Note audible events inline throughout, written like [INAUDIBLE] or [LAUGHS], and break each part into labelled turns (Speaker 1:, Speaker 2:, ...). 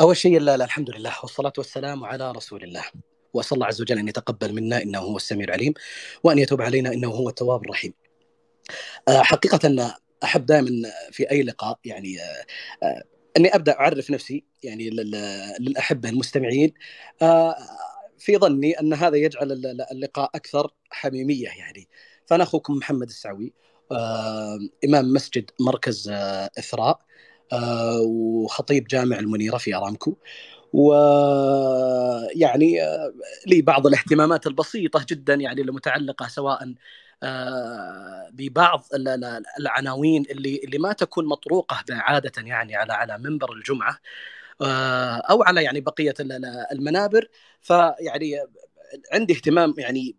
Speaker 1: أول شيء لا لا الحمد لله والصلاة والسلام على رسول الله وأسأل الله عز وجل أن يتقبل منا إنه هو السميع العليم وأن يتوب علينا إنه هو التواب الرحيم آه، حقيقة أن أحب دائما في أي لقاء يعني آه، آه، أني أبدأ أعرف نفسي يعني للأحبة المستمعين في ظني أن هذا يجعل اللقاء أكثر حميمية يعني فأنا أخوكم محمد السعوي إمام مسجد مركز إثراء آه، وخطيب جامع المنيره في ارامكو ويعني آه، لي بعض الاهتمامات البسيطه جدا يعني المتعلقه سواء آه، ببعض العناوين اللي اللي ما تكون مطروقه عاده يعني على على منبر الجمعه او على يعني بقيه المنابر فيعني عندي اهتمام يعني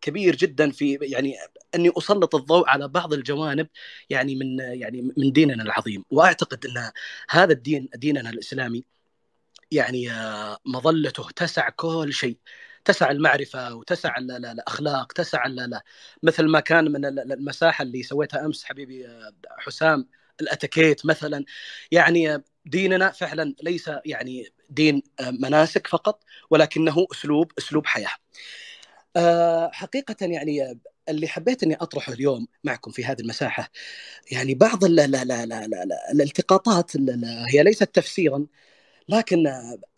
Speaker 1: كبير جدا في يعني اني اسلط الضوء على بعض الجوانب يعني من يعني من ديننا العظيم واعتقد ان هذا الدين ديننا الاسلامي يعني آه، مظلته تسع كل شيء تسع المعرفة وتسع الأخلاق تسع مثل ما كان من المساحة اللي سويتها أمس حبيبي آه، حسام الأتكيت مثلا يعني آه، ديننا فعلا ليس يعني دين مناسك فقط ولكنه أسلوب أسلوب حياة آه، حقيقة يعني اللي حبيت اني اطرحه اليوم معكم في هذه المساحه يعني بعض لا لا لا لا لا الالتقاطات هي ليست تفسيرا لكن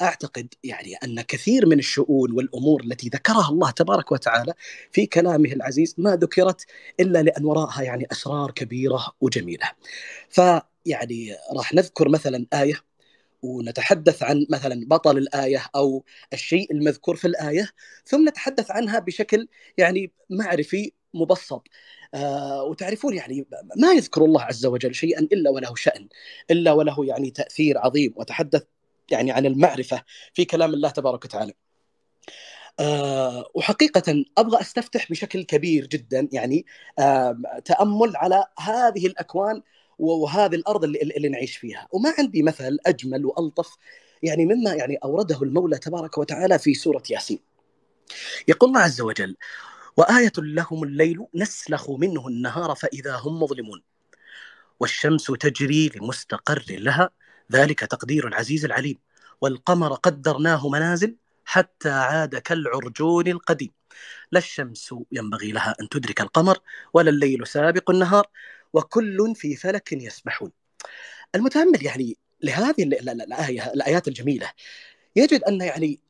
Speaker 1: اعتقد يعني ان كثير من الشؤون والامور التي ذكرها الله تبارك وتعالى في كلامه العزيز ما ذكرت الا لان وراءها يعني اسرار كبيره وجميله. فيعني راح نذكر مثلا ايه ونتحدث عن مثلا بطل الايه او الشيء المذكور في الايه ثم نتحدث عنها بشكل يعني معرفي مبسط آه وتعرفون يعني ما يذكر الله عز وجل شيئا الا وله شان الا وله يعني تاثير عظيم وتحدث يعني عن المعرفه في كلام الله تبارك وتعالى آه وحقيقة أبغى أستفتح بشكل كبير جدا يعني آه تأمل على هذه الأكوان وهذه الارض اللي, اللي نعيش فيها وما عندي مثل اجمل والطف يعني مما يعني اورده المولى تبارك وتعالى في سوره ياسين يقول الله عز وجل وايه لهم الليل نسلخ منه النهار فاذا هم مظلمون والشمس تجري لمستقر لها ذلك تقدير العزيز العليم والقمر قدرناه منازل حتى عاد كالعرجون القديم لا الشمس ينبغي لها ان تدرك القمر ولا الليل سابق النهار وكل في فلك يسبحون المتامل يعني لهذه الآية الآيات الجميلة يجد أن يعني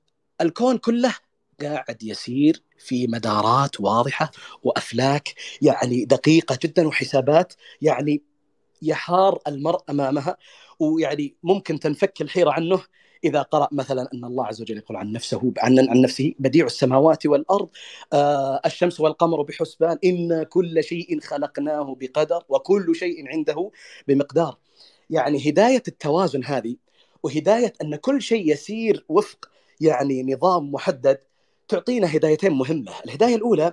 Speaker 1: الكون كله قاعد يسير في مدارات واضحة وأفلاك يعني دقيقة جدا وحسابات يعني يحار المرء امامها ويعني ممكن تنفك الحيره عنه اذا قرا مثلا ان الله عز وجل يقول عن نفسه عن عن نفسه بديع السماوات والارض آه الشمس والقمر بحسبان ان كل شيء خلقناه بقدر وكل شيء عنده بمقدار يعني هدايه التوازن هذه وهدايه ان كل شيء يسير وفق يعني نظام محدد تعطينا هدايتين مهمه الهدايه الاولى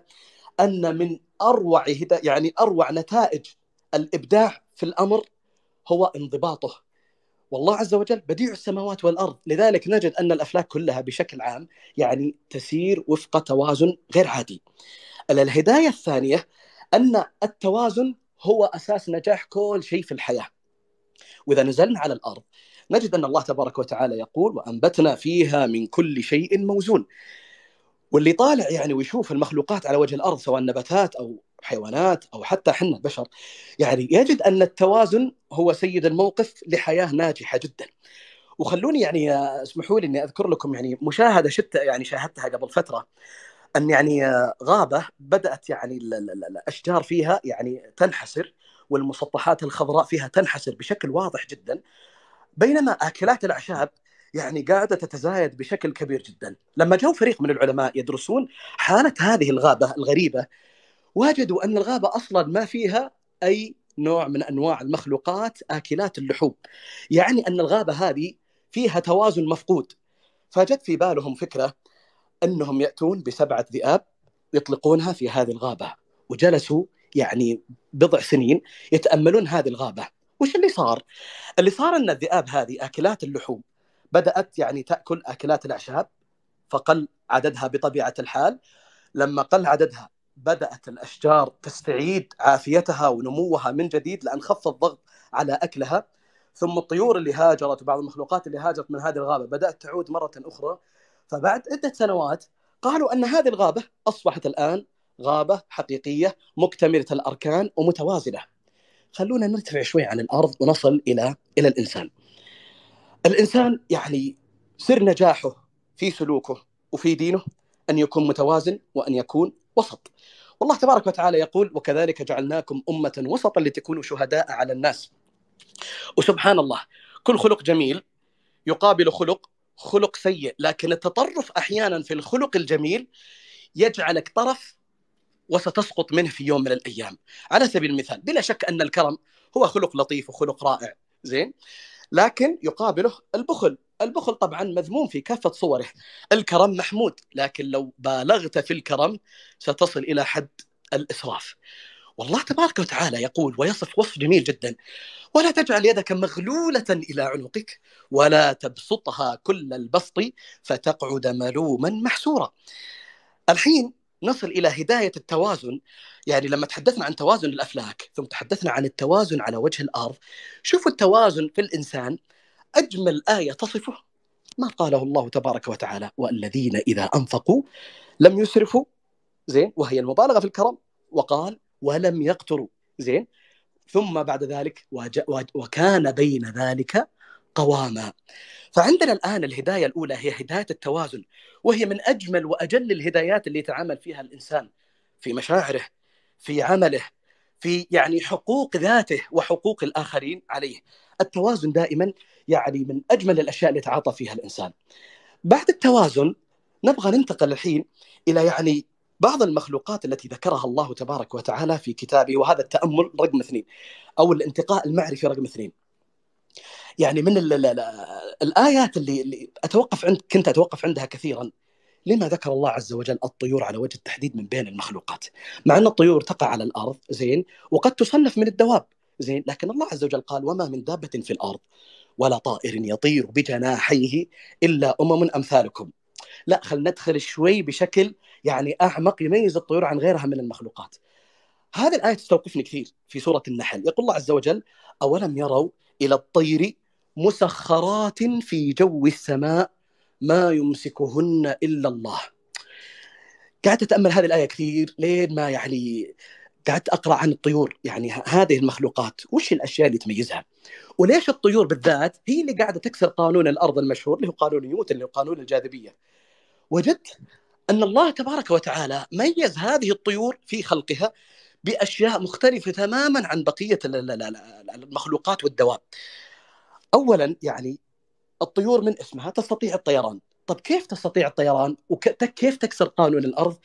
Speaker 1: ان من اروع هدا يعني اروع نتائج الابداع في الامر هو انضباطه والله عز وجل بديع السماوات والارض لذلك نجد ان الافلاك كلها بشكل عام يعني تسير وفق توازن غير عادي الهدايه الثانيه ان التوازن هو اساس نجاح كل شيء في الحياه واذا نزلنا على الارض نجد ان الله تبارك وتعالى يقول وانبتنا فيها من كل شيء موزون واللي طالع يعني ويشوف المخلوقات على وجه الارض سواء نباتات او حيوانات او حتى احنا بشر يعني يجد ان التوازن هو سيد الموقف لحياه ناجحه جدا وخلوني يعني اسمحوا لي اني اذكر لكم يعني مشاهده شتى يعني شاهدتها قبل فتره ان يعني غابه بدات يعني الاشجار فيها يعني تنحسر والمسطحات الخضراء فيها تنحسر بشكل واضح جدا بينما اكلات الاعشاب يعني قاعده تتزايد بشكل كبير جدا لما جاء فريق من العلماء يدرسون حاله هذه الغابه الغريبه وجدوا أن الغابة أصلا ما فيها أي نوع من أنواع المخلوقات آكلات اللحوم يعني أن الغابة هذه فيها توازن مفقود فجت في بالهم فكرة أنهم يأتون بسبعة ذئاب يطلقونها في هذه الغابة وجلسوا يعني بضع سنين يتأملون هذه الغابة وش اللي صار؟ اللي صار أن الذئاب هذه آكلات اللحوم بدأت يعني تأكل آكلات الأعشاب فقل عددها بطبيعة الحال لما قل عددها بدأت الأشجار تستعيد عافيتها ونموها من جديد لأن خف الضغط على أكلها ثم الطيور اللي هاجرت وبعض المخلوقات اللي هاجرت من هذه الغابة بدأت تعود مرة أخرى فبعد عدة سنوات قالوا أن هذه الغابة أصبحت الآن غابة حقيقية مكتملة الأركان ومتوازنة خلونا نرتفع شوي عن الأرض ونصل إلى إلى الإنسان الإنسان يعني سر نجاحه في سلوكه وفي دينه أن يكون متوازن وأن يكون وسط والله تبارك وتعالى يقول وكذلك جعلناكم أمة وسطا لتكونوا شهداء على الناس وسبحان الله كل خلق جميل يقابل خلق خلق سيء لكن التطرف أحيانا في الخلق الجميل يجعلك طرف وستسقط منه في يوم من الأيام على سبيل المثال بلا شك أن الكرم هو خلق لطيف وخلق رائع زين لكن يقابله البخل البخل طبعا مذموم في كافة صوره الكرم محمود لكن لو بالغت في الكرم ستصل إلى حد الإسراف والله تبارك وتعالى يقول ويصف وصف جميل جدا ولا تجعل يدك مغلولة إلى عنقك ولا تبسطها كل البسط فتقعد ملوما محسورا الحين نصل إلى هداية التوازن يعني لما تحدثنا عن توازن الأفلاك ثم تحدثنا عن التوازن على وجه الأرض شوفوا التوازن في الإنسان أجمل آية تصفه ما قاله الله تبارك وتعالى والذين إذا أنفقوا لم يسرفوا زين وهي المبالغة في الكرم وقال ولم يقتروا زين ثم بعد ذلك وكان بين ذلك قواما فعندنا الآن الهداية الأولى هي هداية التوازن وهي من أجمل وأجل الهدايات اللي يتعامل فيها الإنسان في مشاعره في عمله في يعني حقوق ذاته وحقوق الاخرين عليه. التوازن دائما يعني من اجمل الاشياء اللي يتعاطى فيها الانسان. بعد التوازن نبغى ننتقل الحين الى يعني بعض المخلوقات التي ذكرها الله تبارك وتعالى في كتابه وهذا التامل رقم اثنين او الانتقاء المعرفي رقم اثنين. يعني من ال ال الايات اللي, اللي اتوقف عند كنت اتوقف عندها كثيرا لما ذكر الله عز وجل الطيور على وجه التحديد من بين المخلوقات مع أن الطيور تقع على الأرض زين وقد تصنف من الدواب زين لكن الله عز وجل قال وما من دابة في الأرض ولا طائر يطير بجناحيه إلا أمم أمثالكم لا خلينا ندخل شوي بشكل يعني أعمق يميز الطيور عن غيرها من المخلوقات هذه الآية تستوقفني كثير في سورة النحل يقول الله عز وجل أولم يروا إلى الطير مسخرات في جو السماء ما يمسكهن إلا الله قعدت أتأمل هذه الآية كثير لين ما يعني قعدت أقرأ عن الطيور يعني هذه المخلوقات وش الأشياء اللي تميزها وليش الطيور بالذات هي اللي قاعدة تكسر قانون الأرض المشهور اللي هو قانون نيوتن اللي هو قانون الجاذبية وجدت أن الله تبارك وتعالى ميز هذه الطيور في خلقها باشياء مختلفه تماما عن بقيه المخلوقات والدواب. اولا يعني الطيور من اسمها تستطيع الطيران طب كيف تستطيع الطيران وكيف تكسر قانون الأرض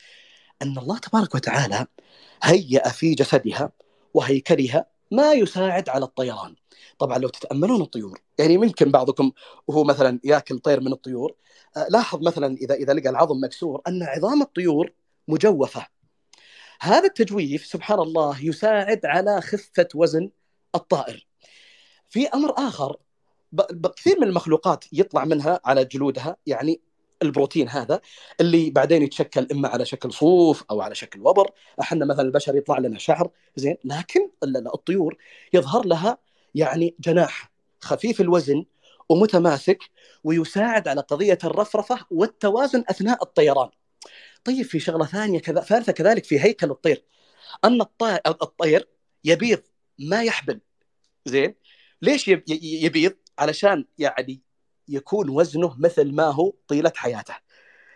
Speaker 1: أن الله تبارك وتعالى هيأ في جسدها وهيكلها ما يساعد على الطيران طبعا لو تتأملون الطيور يعني ممكن بعضكم وهو مثلا ياكل طير من الطيور آه، لاحظ مثلا إذا إذا لقى العظم مكسور أن عظام الطيور مجوفة هذا التجويف سبحان الله يساعد على خفة وزن الطائر في أمر آخر كثير من المخلوقات يطلع منها على جلودها يعني البروتين هذا اللي بعدين يتشكل اما على شكل صوف او على شكل وبر احنا مثلا البشر يطلع لنا شعر زين لكن الطيور يظهر لها يعني جناح خفيف الوزن ومتماسك ويساعد على قضيه الرفرفه والتوازن اثناء الطيران طيب في شغله ثانيه كذا ثالثه كذلك في هيكل الطير ان الطير الطير يبيض ما يحبل زين ليش يبيض علشان يعني يكون وزنه مثل ما هو طيله حياته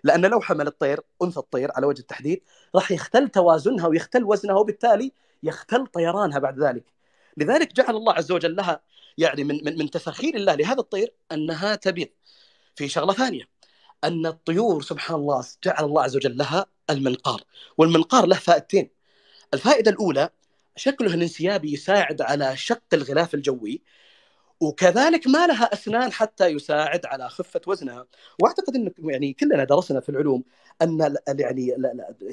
Speaker 1: لان لو حمل الطير انثى الطير على وجه التحديد راح يختل توازنها ويختل وزنها وبالتالي يختل طيرانها بعد ذلك لذلك جعل الله عز وجل لها يعني من من, من تسخير الله لهذا الطير انها تبيض في شغله ثانيه ان الطيور سبحان الله جعل الله عز وجل لها المنقار والمنقار له فائدتين الفائده الاولى شكله الانسيابي يساعد على شق الغلاف الجوي وكذلك ما لها اسنان حتى يساعد على خفه وزنها واعتقد ان يعني كلنا درسنا في العلوم ان يعني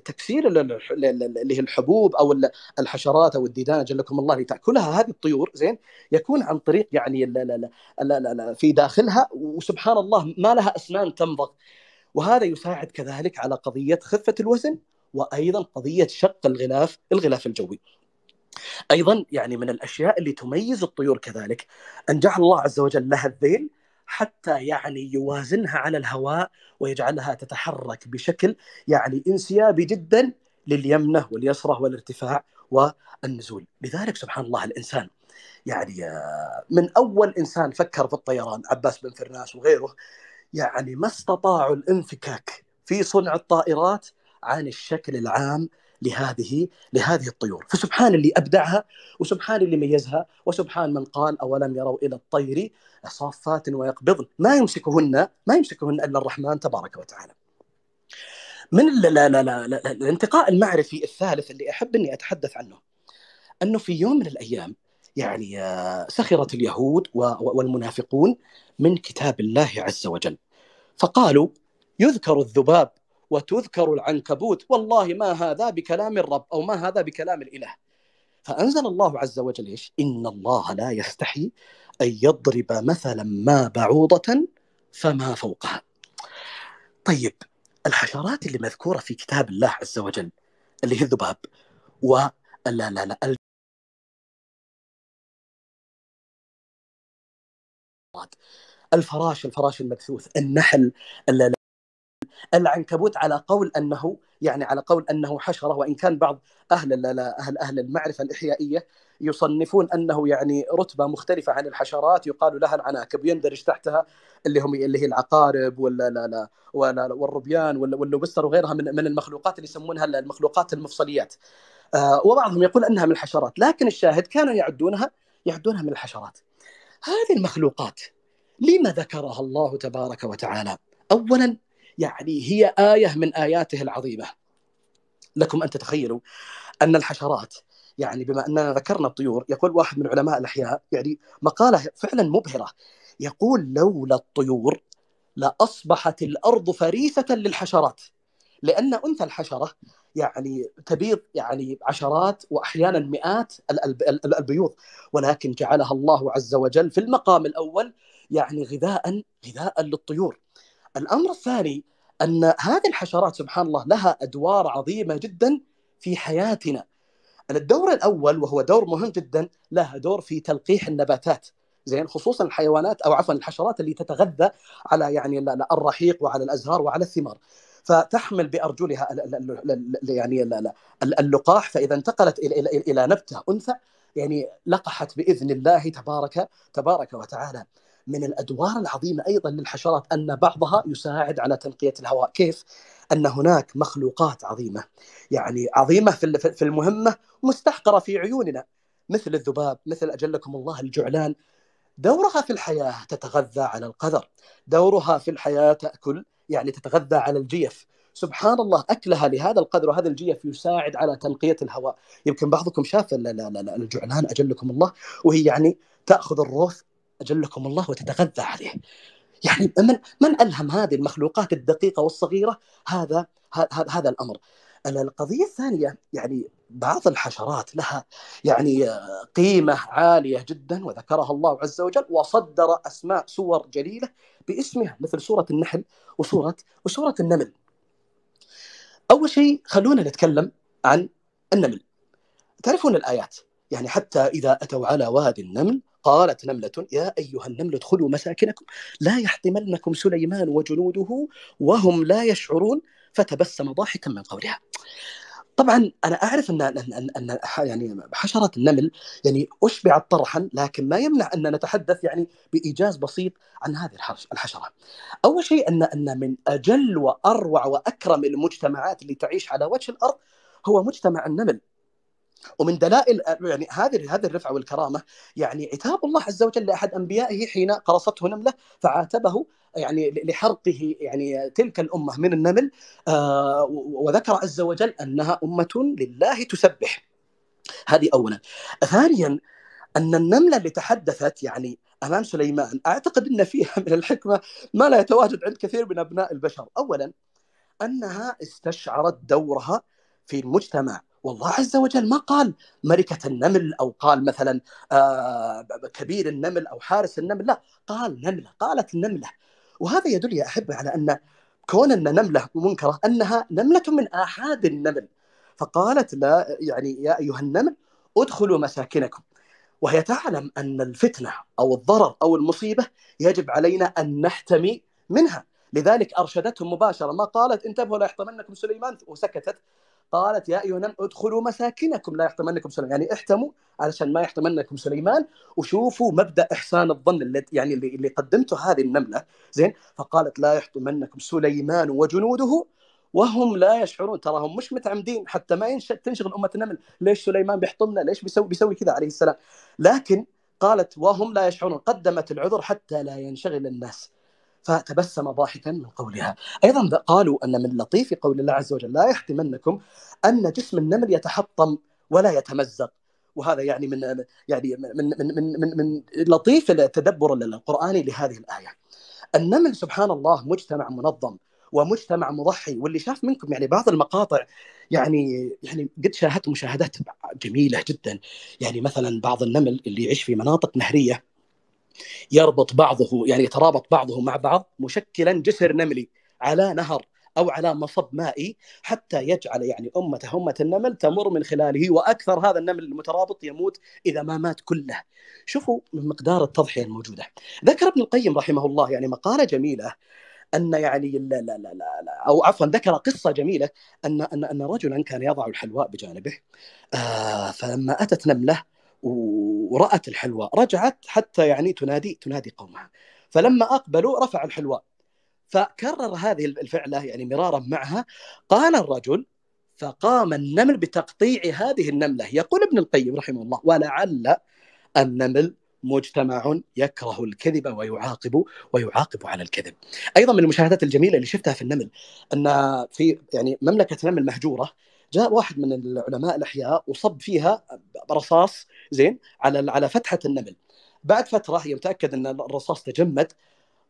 Speaker 1: تكسير اللي هي الحبوب او الحشرات او الديدان جلكم الله اللي تاكلها هذه الطيور زين يكون عن طريق يعني في داخلها وسبحان الله ما لها اسنان تمضغ وهذا يساعد كذلك على قضيه خفه الوزن وايضا قضيه شق الغلاف الغلاف الجوي ايضا يعني من الاشياء اللي تميز الطيور كذلك ان جعل الله عز وجل لها الذيل حتى يعني يوازنها على الهواء ويجعلها تتحرك بشكل يعني انسيابي جدا لليمنه واليسره والارتفاع والنزول، لذلك سبحان الله الانسان يعني آه، من اول انسان فكر في الطيران عباس بن فرناس وغيره يعني ما استطاعوا الانفكاك في صنع الطائرات عن الشكل العام لهذه لهذه الطيور فسبحان اللي ابدعها وسبحان اللي ميزها وسبحان من قال اولم يروا الى الطير صافات ويقبضن ما يمسكهن ما يمسكهن الا الرحمن تبارك وتعالى من لا لا لا لا الانتقاء المعرفي الثالث اللي احب اني اتحدث عنه انه في يوم من الايام يعني آه، سخرت اليهود والمنافقون من كتاب الله عز وجل فقالوا يذكر الذباب وتذكر العنكبوت والله ما هذا بكلام الرب أو ما هذا بكلام الإله فأنزل الله عز وجل إيش إن الله لا يستحي أن يضرب مثلا ما بعوضة فما فوقها طيب الحشرات اللي مذكورة في كتاب الله عز وجل اللي هي الذباب و لا لا لا الفراش الفراش المبثوث النحل لا العنكبوت على قول انه يعني على قول انه حشره وان كان بعض اهل اهل اهل المعرفه الاحيائيه يصنفون انه يعني رتبه مختلفه عن الحشرات يقال لها العناكب ويندرج تحتها اللي هم اللي هي العقارب ولا لا لا ولا والربيان واللوبستر وغيرها من من المخلوقات اللي يسمونها المخلوقات المفصليات آه، وبعضهم يقول انها من الحشرات لكن الشاهد كانوا يعدونها يعدونها من الحشرات هذه المخلوقات لما ذكرها الله تبارك وتعالى اولا يعني هي آية من آياته العظيمة لكم أن تتخيلوا أن الحشرات يعني بما أننا ذكرنا الطيور يقول واحد من علماء الأحياء يعني مقالة فعلا مبهرة يقول لولا الطيور لأصبحت الأرض فريسة للحشرات لأن أنثى الحشرة يعني تبيض يعني عشرات واحيانا مئات البيوض ولكن جعلها الله عز وجل في المقام الاول يعني غذاء غذاء للطيور الامر الثاني ان هذه الحشرات سبحان الله لها ادوار عظيمه جدا في حياتنا. الدور الاول وهو دور مهم جدا لها دور في تلقيح النباتات. زين خصوصا الحيوانات او عفوا الحشرات اللي تتغذى على يعني الرحيق وعلى الازهار وعلى الثمار. فتحمل بارجلها يعني اللقاح فاذا انتقلت الى نبته انثى يعني لقحت باذن الله تبارك تبارك وتعالى. من الادوار العظيمه ايضا للحشرات ان بعضها يساعد على تنقيه الهواء، كيف؟ ان هناك مخلوقات عظيمه يعني عظيمه في المهمه مستحقره في عيوننا مثل الذباب، مثل اجلكم الله الجعلان دورها في الحياه تتغذى على القذر، دورها في الحياه تاكل يعني تتغذى على الجيف، سبحان الله اكلها لهذا القدر وهذا الجيف يساعد على تنقيه الهواء، يمكن بعضكم شاف الجعلان اجلكم الله وهي يعني تاخذ الروث أجلكم الله وتتغذى عليه يعني من من ألهم هذه المخلوقات الدقيقة والصغيرة هذا هذا الأمر القضية الثانية يعني بعض الحشرات لها يعني قيمة عالية جدا وذكرها الله عز وجل وصدر أسماء سور جليلة باسمها مثل سورة النحل وسورة وسورة النمل أول شيء خلونا نتكلم عن النمل تعرفون الآيات يعني حتى إذا أتوا على واد النمل قالت نملة يا أيها النمل ادخلوا مساكنكم لا يحطمنكم سليمان وجنوده وهم لا يشعرون فتبسم ضاحكا من قولها طبعا انا اعرف ان ان ان يعني حشره النمل يعني اشبعت طرحا لكن ما يمنع ان نتحدث يعني بايجاز بسيط عن هذه الحشره. اول شيء ان ان من اجل واروع واكرم المجتمعات اللي تعيش على وجه الارض هو مجتمع النمل ومن دلائل يعني هذه هذه الرفعه والكرامه يعني عتاب الله عز وجل لاحد انبيائه حين قرصته نمله فعاتبه يعني لحرقه يعني تلك الامه من النمل آه وذكر عز وجل انها امه لله تسبح هذه اولا ثانيا ان النمله اللي تحدثت يعني امام سليمان اعتقد ان فيها [LAUGHS] من الحكمه ما لا يتواجد عند كثير من ابناء البشر اولا انها استشعرت دورها في المجتمع والله عز وجل ما قال ملكة النمل أو قال مثلا آه، كبير النمل أو حارس النمل لا قال نملة قالت نملة وهذا يدل يا أحبة على أن كون أن نملة منكرة أنها نملة من آحاد النمل فقالت لا يعني يا أيها النمل ادخلوا مساكنكم وهي تعلم أن الفتنة أو الضرر أو المصيبة يجب علينا أن نحتمي منها لذلك أرشدتهم مباشرة ما قالت انتبهوا لا يحطمنكم سليمان وسكتت قالت يا ايها النم ادخلوا مساكنكم لا يحطمنكم سليمان يعني احتموا علشان ما يحطمنكم سليمان وشوفوا مبدا احسان الظن اللي يعني اللي, اللي قدمته هذه النمله زين فقالت لا يحطمنكم سليمان وجنوده وهم لا يشعرون تراهم مش متعمدين حتى ما ينشأ تنشغل امه النمل ليش سليمان بيحطمنا ليش بيسوي بيسوي كذا عليه السلام لكن قالت وهم لا يشعرون قدمت العذر حتى لا ينشغل الناس فتبسم ضاحكا من قولها أيضا قالوا أن من لطيف قول الله عز وجل لا يحتمنكم أن جسم النمل يتحطم ولا يتمزق وهذا يعني من يعني من من من من, من لطيف التدبر القراني لهذه الايه. النمل سبحان الله مجتمع منظم ومجتمع مضحي واللي شاف منكم يعني بعض المقاطع يعني يعني قد شاهدت مشاهدات جميله جدا يعني مثلا بعض النمل اللي يعيش في مناطق نهريه يربط بعضه يعني يترابط بعضه مع بعض مشكلا جسر نملي على نهر او على مصب مائي حتى يجعل يعني امته امه النمل تمر من خلاله واكثر هذا النمل المترابط يموت اذا ما مات كله. شوفوا من مقدار التضحيه الموجوده. ذكر ابن القيم رحمه الله يعني مقاله جميله ان يعني لا لا لا لا او عفوا ذكر قصه جميله ان ان ان رجلا كان يضع الحلواء بجانبه آه فلما اتت نمله ورأت الحلوى رجعت حتى يعني تنادي تنادي قومها فلما أقبلوا رفع الحلوى فكرر هذه الفعلة يعني مرارا معها قال الرجل فقام النمل بتقطيع هذه النملة يقول ابن القيم رحمه الله ولعل النمل مجتمع يكره الكذب ويعاقب ويعاقب على الكذب. ايضا من المشاهدات الجميله اللي شفتها في النمل ان في يعني مملكه نمل مهجوره جاء واحد من العلماء الاحياء وصب فيها رصاص زين على على فتحه النمل بعد فتره يوم تاكد ان الرصاص تجمد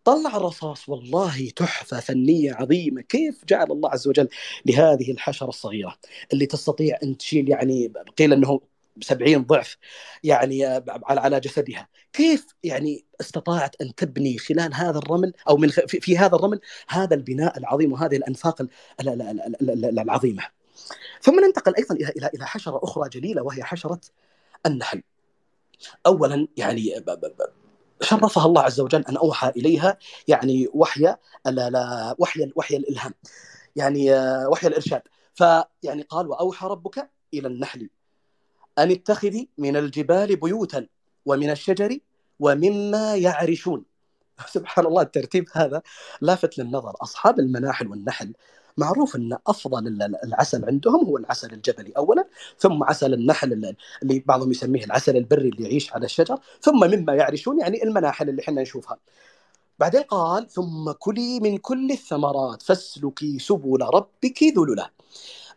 Speaker 1: طلع الرصاص والله تحفة فنية عظيمة كيف جعل الله عز وجل لهذه الحشرة الصغيرة اللي تستطيع أن تشيل يعني قيل أنه 70 ضعف يعني على على جسدها كيف يعني استطاعت ان تبني خلال هذا الرمل او من في هذا الرمل هذا البناء العظيم وهذه الانفاق العظيمه ثم ننتقل ايضا الى الى الى حشره اخرى جليله وهي حشره النحل. اولا يعني شرفها الله عز وجل ان اوحى اليها يعني وحي لا لا وحي وحي الالهام. يعني آه، وحي الارشاد. فيعني قال واوحى ربك الى النحل ان اتخذي من الجبال بيوتا ومن الشجر ومما يعرشون. [LAUGHS] سبحان الله الترتيب هذا لافت للنظر اصحاب المناحل والنحل معروف ان افضل العسل عندهم هو العسل الجبلي اولا ثم عسل النحل اللي بعضهم يسميه العسل البري اللي يعيش على الشجر ثم مما يعرشون يعني المناحل اللي احنا نشوفها بعدين قال ثم كلي من كل الثمرات فاسلكي سبل ربك ذللا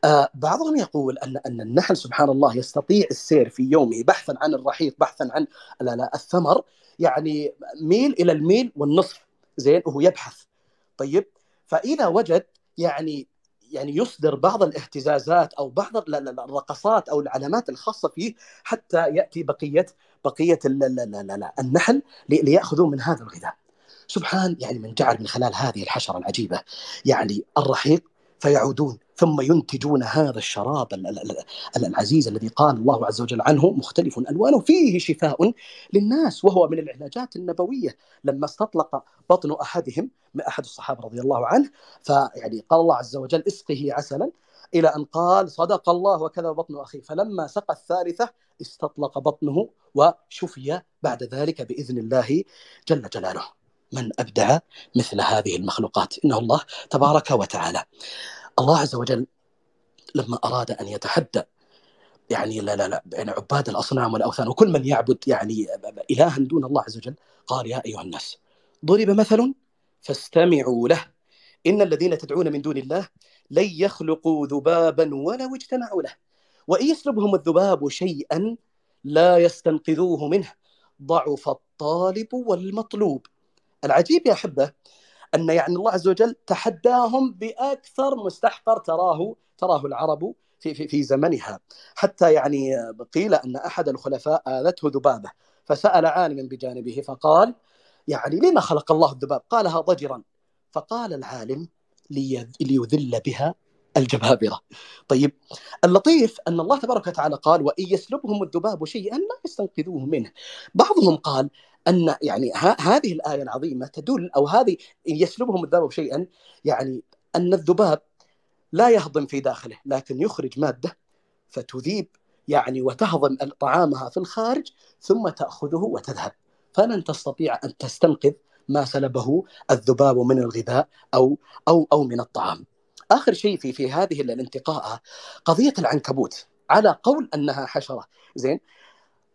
Speaker 1: آه بعضهم يقول ان ان النحل سبحان الله يستطيع السير في يومه بحثا عن الرحيق بحثا عن لا لا الثمر يعني ميل الى الميل والنصف زين وهو يبحث طيب فاذا وجد يعني يعني يصدر بعض الاهتزازات او بعض الرقصات او العلامات الخاصه فيه حتى ياتي بقيه بقيه النحل لياخذوا من هذا الغذاء. سبحان يعني من جعل من خلال هذه الحشره العجيبه يعني الرحيق فيعودون ثم ينتجون هذا الشراب العزيز الذي قال الله عز وجل عنه مختلف الوانه فيه شفاء للناس وهو من العلاجات النبويه لما استطلق بطن احدهم من احد الصحابه رضي الله عنه فيعني قال الله عز وجل اسقه عسلا الى ان قال صدق الله وكذا بطن اخيه فلما سقى الثالثه استطلق بطنه وشفي بعد ذلك باذن الله جل جلاله من ابدع مثل هذه المخلوقات انه الله تبارك وتعالى الله عز وجل لما أراد أن يتحدى يعني لا لا لا يعني عباد الأصنام والأوثان وكل من يعبد يعني إلها دون الله عز وجل قال يا أيها الناس ضرب مثل فاستمعوا له إن الذين تدعون من دون الله لن يخلقوا ذبابا ولو اجتمعوا له وإن يسلبهم الذباب شيئا لا يستنقذوه منه ضعف الطالب والمطلوب العجيب يا أحبة ان يعني الله عز وجل تحداهم باكثر مستحقر تراه تراه العرب في في, في زمنها حتى يعني قيل ان احد الخلفاء اذته ذبابه فسال عالما بجانبه فقال يعني لما خلق الله الذباب؟ قالها ضجرا فقال العالم ليذل بها الجبابرة طيب اللطيف أن الله تبارك وتعالى قال وإن يسلبهم الذباب شيئا لا يستنقذوه منه بعضهم قال أن يعني هذه الآية العظيمة تدل أو هذه إن يسلبهم الذباب شيئا يعني أن الذباب لا يهضم في داخله لكن يخرج مادة فتذيب يعني وتهضم طعامها في الخارج ثم تأخذه وتذهب فلن تستطيع أن تستنقذ ما سلبه الذباب من الغذاء أو أو أو من الطعام اخر شيء في في هذه الانتقاءه قضيه العنكبوت على قول انها حشره زين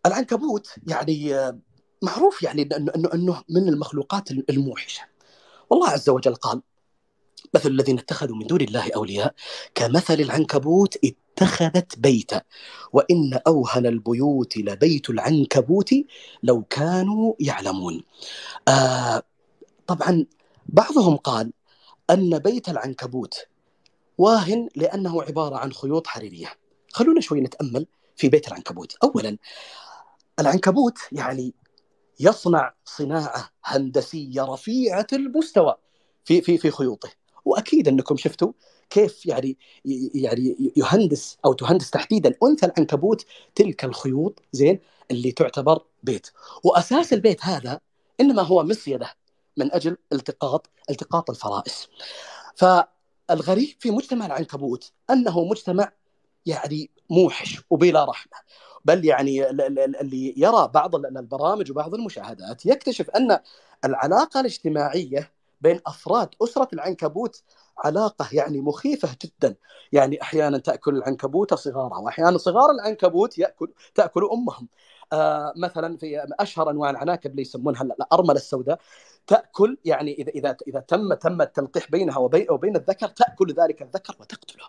Speaker 1: العنكبوت يعني معروف يعني انه انه انه من المخلوقات الموحشه والله عز وجل قال مثل الذين اتخذوا من دون الله اولياء كمثل العنكبوت اتخذت بيتا وان اوهن البيوت لبيت العنكبوت لو كانوا يعلمون آه طبعا بعضهم قال ان بيت العنكبوت واهن لأنه عبارة عن خيوط حريرية خلونا شوي نتأمل في بيت العنكبوت أولا العنكبوت يعني يصنع صناعة هندسية رفيعة المستوى في في في خيوطه واكيد انكم شفتوا كيف يعني يعني يهندس او تهندس تحديدا انثى العنكبوت تلك الخيوط زين اللي تعتبر بيت واساس البيت هذا انما هو مصيده من اجل التقاط التقاط الفرائس ف الغريب في مجتمع العنكبوت انه مجتمع يعني موحش وبلا رحمه بل يعني اللي يرى بعض البرامج وبعض المشاهدات يكتشف ان العلاقه الاجتماعيه بين افراد اسره العنكبوت علاقه يعني مخيفه جدا يعني احيانا تاكل العنكبوت صغارها واحيانا صغار العنكبوت ياكل تاكل امهم آه، مثلا في اشهر انواع العناكب اللي يسمونها الارمله السوداء تاكل يعني اذا اذا اذا تم تم التلقيح بينها وبين الذكر تاكل ذلك الذكر وتقتله.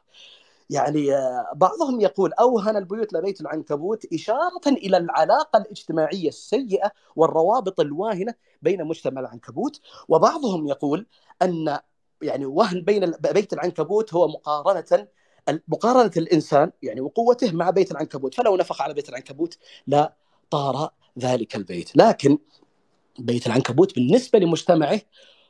Speaker 1: يعني آه، بعضهم يقول اوهن البيوت لبيت العنكبوت اشاره الى العلاقه الاجتماعيه السيئه والروابط الواهنه بين مجتمع العنكبوت وبعضهم يقول ان يعني وهن بين بيت العنكبوت هو مقارنه مقارنه الانسان يعني وقوته مع بيت العنكبوت فلو نفخ على بيت العنكبوت لا طار ذلك البيت لكن بيت العنكبوت بالنسبة لمجتمعه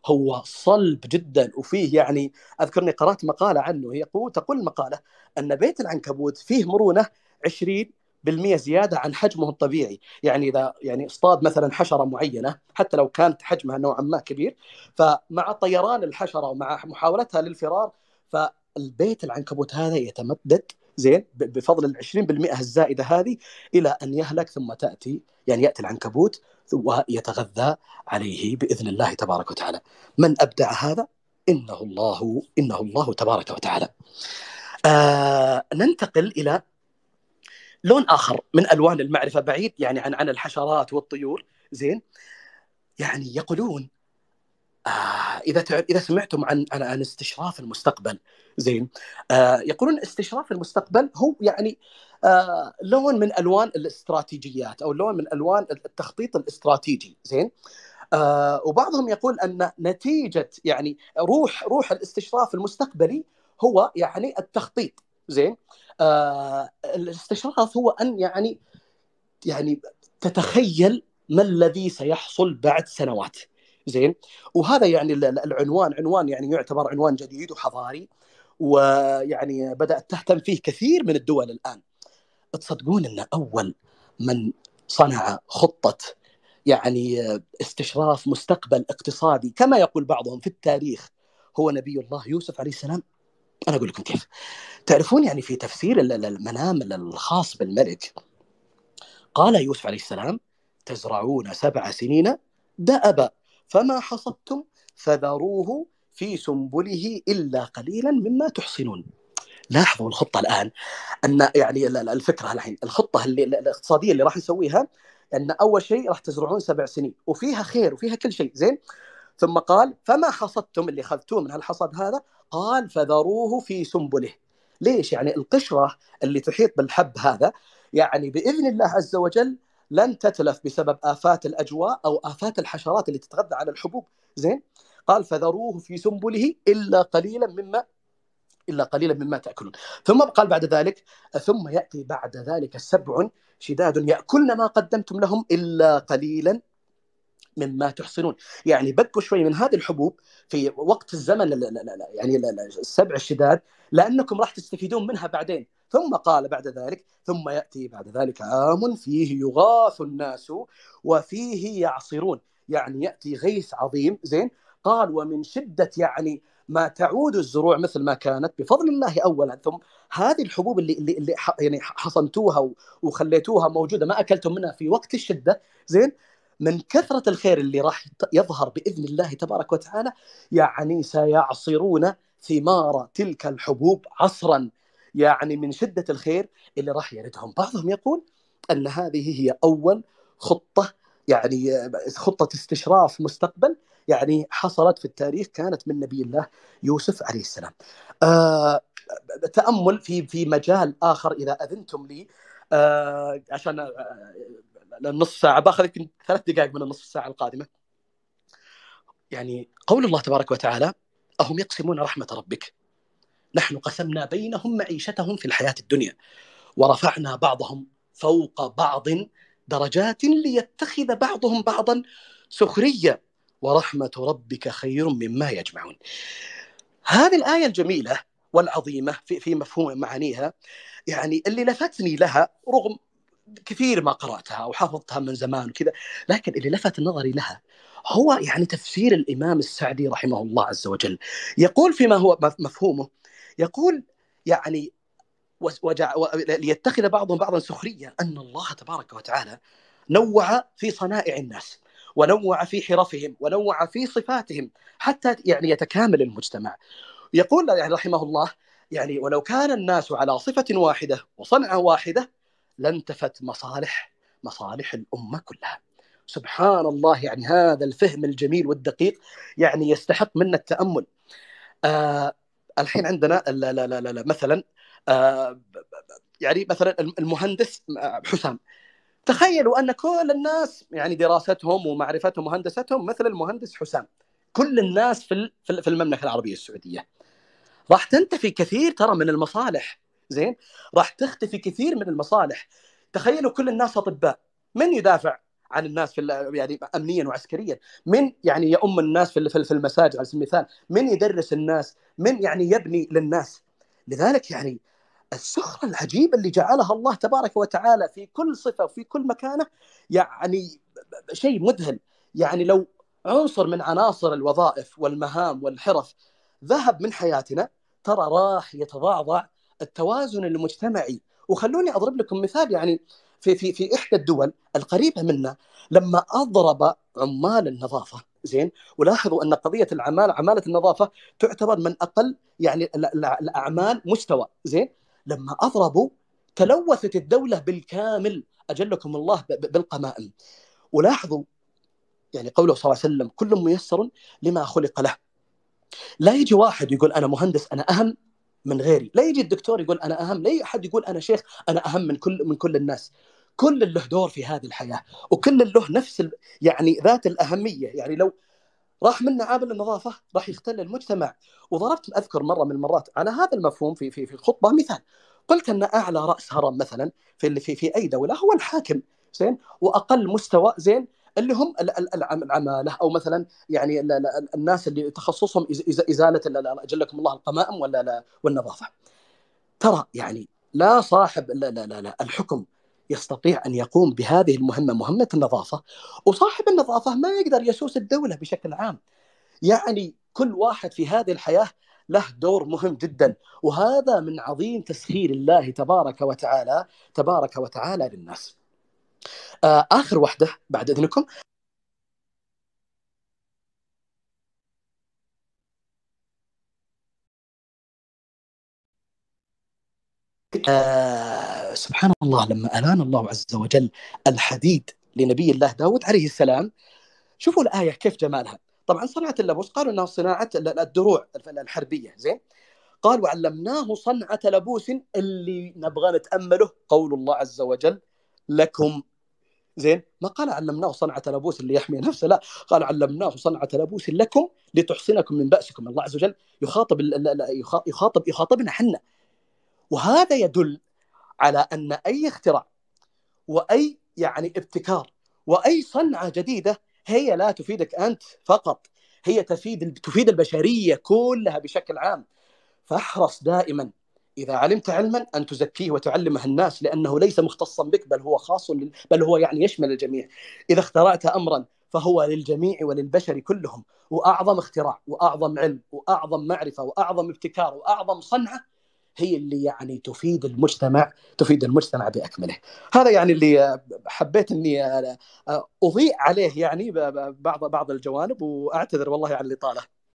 Speaker 1: هو صلب جدا وفيه يعني أذكرني قرأت مقالة عنه هي تقول المقالة أن بيت العنكبوت فيه مرونة 20 بالمئة زيادة عن حجمه الطبيعي يعني إذا يعني اصطاد مثلا حشرة معينة حتى لو كانت حجمها نوعا ما كبير فمع طيران الحشرة ومع محاولتها للفرار فالبيت العنكبوت هذا يتمدد زين بفضل ال 20% الزائده هذه الى ان يهلك ثم تاتي يعني ياتي العنكبوت ويتغذى عليه باذن الله تبارك وتعالى. من ابدع هذا؟ انه الله انه الله تبارك وتعالى. آه ننتقل الى لون اخر من الوان المعرفه بعيد يعني عن عن الحشرات والطيور زين يعني يقولون آه، اذا اذا سمعتم عن عن استشراف المستقبل زين آه يقولون استشراف المستقبل هو يعني آه لون من الوان الاستراتيجيات او لون من الوان التخطيط الاستراتيجي زين آه وبعضهم يقول ان نتيجه يعني روح روح الاستشراف المستقبلي هو يعني التخطيط زين آه الاستشراف هو ان يعني يعني تتخيل ما الذي سيحصل بعد سنوات زين وهذا يعني العنوان عنوان يعني يعتبر عنوان جديد وحضاري ويعني بدات تهتم فيه كثير من الدول الان تصدقون ان اول من صنع خطه يعني استشراف مستقبل اقتصادي كما يقول بعضهم في التاريخ هو نبي الله يوسف عليه السلام انا اقول لكم كيف تعرفون يعني في تفسير المنام الخاص بالملك قال يوسف عليه السلام تزرعون سبع سنين دأبا فما حصدتم فذروه في سنبله الا قليلا مما تحصنون لاحظوا الخطه الان ان يعني الفكره الحين الخطه اللي الاقتصاديه اللي راح نسويها ان اول شيء راح تزرعون سبع سنين وفيها خير وفيها كل شيء زين ثم قال فما حصدتم اللي اخذتوه من هالحصد هذا قال فذروه في سنبله ليش يعني القشره اللي تحيط بالحب هذا يعني باذن الله عز وجل لن تتلف بسبب آفات الأجواء أو آفات الحشرات اللي تتغذى على الحبوب زين قال فذروه في سنبله إلا قليلا مما إلا قليلا مما تأكلون ثم قال بعد ذلك ثم يأتي بعد ذلك سبع شداد يأكلن ما قدمتم لهم إلا قليلا مما تحصنون يعني بقوا شوي من هذه الحبوب في وقت الزمن لا لا لا يعني السبع الشداد لأنكم راح تستفيدون منها بعدين ثم قال بعد ذلك ثم ياتي بعد ذلك عام فيه يغاث الناس وفيه يعصرون يعني ياتي غيث عظيم زين قال ومن شده يعني ما تعود الزروع مثل ما كانت بفضل الله اولا ثم هذه الحبوب اللي اللي, اللي يعني حصنتوها وخليتوها موجوده ما اكلتم منها في وقت الشده زين من كثرة الخير اللي راح يظهر بإذن الله تبارك وتعالى يعني سيعصرون ثمار تلك الحبوب عصرا يعني من شدة الخير اللي راح يردهم بعضهم يقول أن هذه هي أول خطة يعني خطة استشراف مستقبل يعني حصلت في التاريخ كانت من نبي الله يوسف عليه السلام آه تأمل في في مجال آخر إذا أذنتم لي آه عشان آه النص ساعة باخذ يمكن ثلاث دقائق من النصف ساعة القادمة يعني قول الله تبارك وتعالى أهم يقسمون رحمة ربك نحن قسمنا بينهم معيشتهم في الحياة الدنيا ورفعنا بعضهم فوق بعض درجات ليتخذ بعضهم بعضا سخرية ورحمة ربك خير مما يجمعون هذه الآية الجميلة والعظيمة في, في مفهوم معانيها يعني اللي لفتني لها رغم كثير ما قرأتها وحفظتها من زمان وكذا لكن اللي لفت نظري لها هو يعني تفسير الإمام السعدي رحمه الله عز وجل يقول فيما هو مفهومه يقول يعني وجع ليتخذ بعضهم بعضا سخريا ان الله تبارك وتعالى نوع في صنائع الناس ونوع في حرفهم ونوع في صفاتهم حتى يعني يتكامل المجتمع يقول يعني رحمه الله يعني ولو كان الناس على صفة واحدة وصنعة واحدة لانتفت مصالح مصالح الأمة كلها سبحان الله يعني هذا الفهم الجميل والدقيق يعني يستحق منا التأمل آه الحين عندنا لا لا لا لا مثلا آه، يعني مثلا المهندس آه، حسام تخيلوا ان كل الناس يعني دراستهم ومعرفتهم وهندستهم مثل المهندس حسام كل الناس في في المملكه العربيه السعوديه راح تنتفي كثير ترى من المصالح زين راح تختفي كثير من المصالح تخيلوا كل الناس اطباء من يدافع عن الناس في يعني امنيا وعسكريا من يعني يؤم الناس في في المساجد على سبيل المثال من يدرس الناس من يعني يبني للناس لذلك يعني السخرة العجيبة اللي جعلها الله تبارك وتعالى في كل صفة وفي كل مكانة يعني شيء مذهل يعني لو عنصر من عناصر الوظائف والمهام والحرف ذهب من حياتنا ترى راح يتضعضع التوازن المجتمعي وخلوني اضرب لكم مثال يعني في في في احدى الدول القريبه منا لما اضرب عمال النظافه زين ولاحظوا ان قضيه العمال عماله النظافه تعتبر من اقل يعني الاعمال مستوى زين لما اضربوا تلوثت الدوله بالكامل اجلكم الله بالقمائم ولاحظوا يعني قوله صلى الله عليه وسلم كل ميسر لما خلق له لا يجي واحد يقول انا مهندس انا اهم من غيري لا يجي الدكتور يقول انا اهم لا يجي احد يقول انا شيخ انا اهم من كل من كل الناس كل له دور في هذه الحياه وكل له نفس ال... يعني ذات الاهميه يعني لو راح منا عامل النظافه راح يختل المجتمع وضربت اذكر مره من المرات على هذا المفهوم في في في الخطبه مثال قلت ان اعلى راس هرم مثلا في في في اي دوله هو الحاكم زين واقل مستوى زين اللي هم العماله او مثلا يعني الناس اللي تخصصهم ازاله اجلكم الله القمائم ولا والنظافه ترى يعني لا صاحب لا لا, لا الحكم يستطيع ان يقوم بهذه المهمه مهمه النظافه وصاحب النظافه ما يقدر يسوس الدوله بشكل عام يعني كل واحد في هذه الحياه له دور مهم جدا وهذا من عظيم تسخير الله تبارك وتعالى تبارك وتعالى للناس آه، اخر واحده بعد اذنكم آه سبحان الله لما ألان الله عز وجل الحديد لنبي الله داود عليه السلام شوفوا الآية كيف جمالها طبعا صنعة اللبوس قالوا أنها صناعة الدروع الحربية زين قال وعلمناه صنعة لبوس اللي نبغى نتأمله قول الله عز وجل لكم زين ما قال علمناه صنعة لبوس اللي يحمي نفسه لا قال علمناه صنعة لبوس لكم لتحصنكم من بأسكم الله عز وجل يخاطب يخاطب يخاطبنا حنا وهذا يدل على ان اي اختراع واي يعني ابتكار واي صنعه جديده هي لا تفيدك انت فقط هي تفيد تفيد البشريه كلها بشكل عام فاحرص دائما اذا علمت علما ان تزكيه وتعلمه الناس لانه ليس مختصا بك بل هو خاص بل هو يعني يشمل الجميع اذا اخترعت امرا فهو للجميع وللبشر كلهم واعظم اختراع واعظم علم واعظم معرفه واعظم ابتكار واعظم صنعه هي اللي يعني تفيد المجتمع تفيد المجتمع باكمله هذا يعني اللي حبيت اني اضيء عليه يعني بعض بعض الجوانب واعتذر والله على الاطاله